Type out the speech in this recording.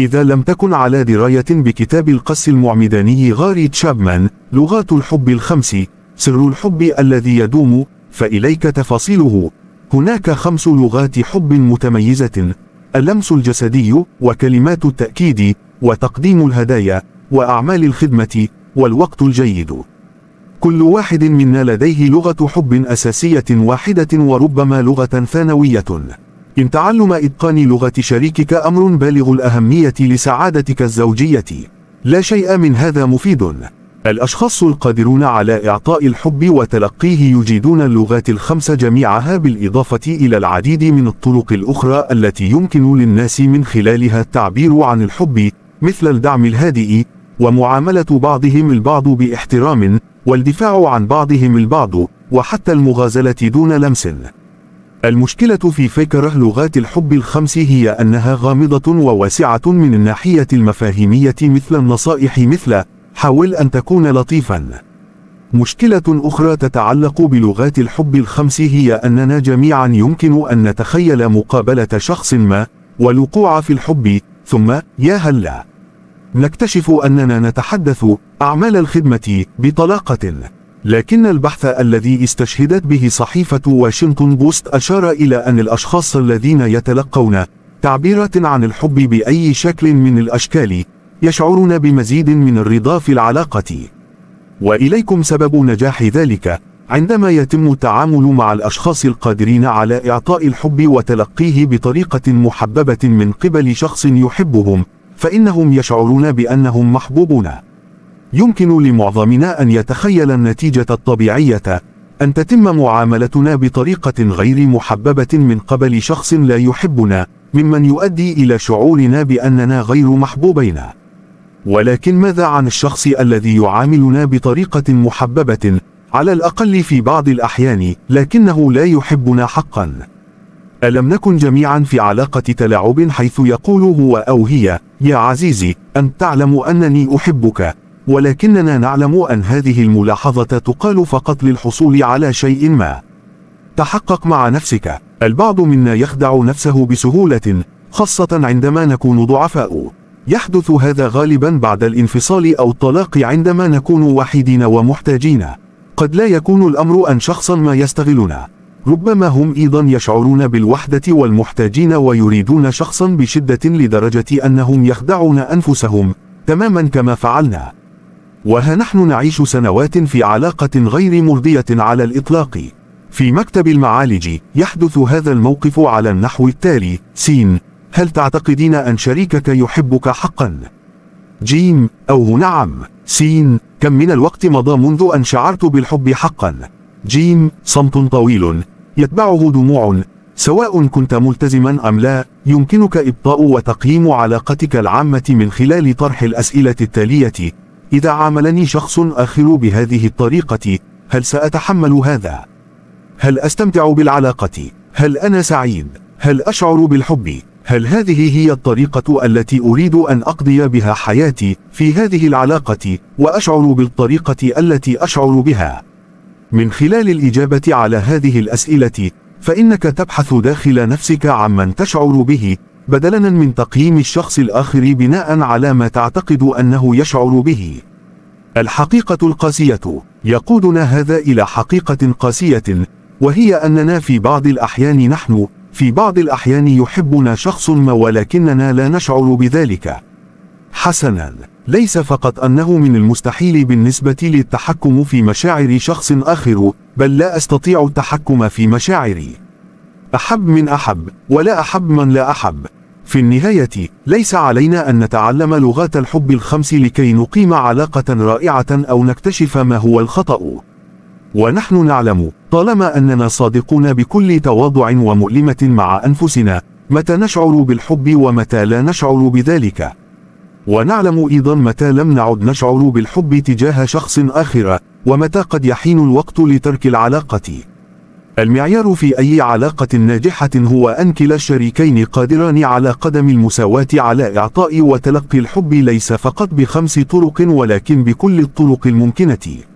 إذا لم تكن على دراية بكتاب القس المعمداني غاري تشابمان لغات الحب الخمس سر الحب الذي يدوم فإليك تفاصيله هناك خمس لغات حب متميزة اللمس الجسدي وكلمات التأكيد وتقديم الهدايا وأعمال الخدمة والوقت الجيد كل واحد منا لديه لغة حب أساسية واحدة وربما لغة ثانوية إن تعلم إتقان لغة شريكك أمر بالغ الأهمية لسعادتك الزوجية لا شيء من هذا مفيد الأشخاص القادرون على إعطاء الحب وتلقيه يجيدون اللغات الخمس جميعها بالإضافة إلى العديد من الطرق الأخرى التي يمكن للناس من خلالها التعبير عن الحب مثل الدعم الهادئ ومعاملة بعضهم البعض باحترام والدفاع عن بعضهم البعض وحتى المغازلة دون لمس المشكلة في فكر لغات الحب الخمس هي أنها غامضة وواسعة من الناحية المفاهيمية مثل النصائح مثل حاول أن تكون لطيفا مشكلة أخرى تتعلق بلغات الحب الخمس هي أننا جميعا يمكن أن نتخيل مقابلة شخص ما والوقوع في الحب ثم يا هلا نكتشف أننا نتحدث أعمال الخدمة بطلاقة لكن البحث الذي استشهدت به صحيفة واشنطن بوست أشار إلى أن الأشخاص الذين يتلقون تعبيرات عن الحب بأي شكل من الأشكال يشعرون بمزيد من الرضا في العلاقة وإليكم سبب نجاح ذلك عندما يتم التعامل مع الأشخاص القادرين على إعطاء الحب وتلقيه بطريقة محببة من قبل شخص يحبهم فإنهم يشعرون بأنهم محبوبون يمكن لمعظمنا أن يتخيل النتيجة الطبيعية أن تتم معاملتنا بطريقة غير محببة من قبل شخص لا يحبنا ممن يؤدي إلى شعورنا بأننا غير محبوبين ولكن ماذا عن الشخص الذي يعاملنا بطريقة محببة على الأقل في بعض الأحيان لكنه لا يحبنا حقا ألم نكن جميعا في علاقة تلاعب حيث يقول هو أو هي يا عزيزي أنت تعلم أنني أحبك ولكننا نعلم أن هذه الملاحظة تقال فقط للحصول على شيء ما تحقق مع نفسك البعض منا يخدع نفسه بسهولة خاصة عندما نكون ضعفاء يحدث هذا غالبا بعد الانفصال أو الطلاق عندما نكون وحيدين ومحتاجين قد لا يكون الأمر أن شخصا ما يستغلنا ربما هم أيضا يشعرون بالوحدة والمحتاجين ويريدون شخصا بشدة لدرجة أنهم يخدعون أنفسهم تماما كما فعلنا وها نحن نعيش سنوات في علاقة غير مرضية على الإطلاق في مكتب المعالج يحدث هذا الموقف على النحو التالي سين هل تعتقدين أن شريكك يحبك حقا؟ جيم أو نعم سين كم من الوقت مضى منذ أن شعرت بالحب حقا؟ جيم صمت طويل يتبعه دموع سواء كنت ملتزما أم لا يمكنك إبطاء وتقييم علاقتك العامة من خلال طرح الأسئلة التالية إذا عاملني شخص آخر بهذه الطريقة هل سأتحمل هذا؟ هل أستمتع بالعلاقة؟ هل أنا سعيد؟ هل أشعر بالحب؟ هل هذه هي الطريقة التي أريد أن أقضي بها حياتي في هذه العلاقة وأشعر بالطريقة التي أشعر بها؟ من خلال الإجابة على هذه الأسئلة فإنك تبحث داخل نفسك عمن تشعر به بدلا من تقييم الشخص الآخر بناء على ما تعتقد أنه يشعر به الحقيقة القاسية يقودنا هذا إلى حقيقة قاسية وهي أننا في بعض الأحيان نحن في بعض الأحيان يحبنا شخص ما ولكننا لا نشعر بذلك حسنا ليس فقط أنه من المستحيل بالنسبة للتحكم في مشاعر شخص آخر بل لا أستطيع التحكم في مشاعري أحب من أحب ولا أحب من لا أحب في النهاية ليس علينا أن نتعلم لغات الحب الخمس لكي نقيم علاقة رائعة أو نكتشف ما هو الخطأ ونحن نعلم طالما أننا صادقون بكل تواضع ومؤلمة مع أنفسنا متى نشعر بالحب ومتى لا نشعر بذلك ونعلم أيضا متى لم نعد نشعر بالحب تجاه شخص آخر ومتى قد يحين الوقت لترك العلاقة المعيار في أي علاقة ناجحة هو أن كلا الشريكين قادران على قدم المساواة على إعطاء وتلقي الحب ليس فقط بخمس طرق ولكن بكل الطرق الممكنة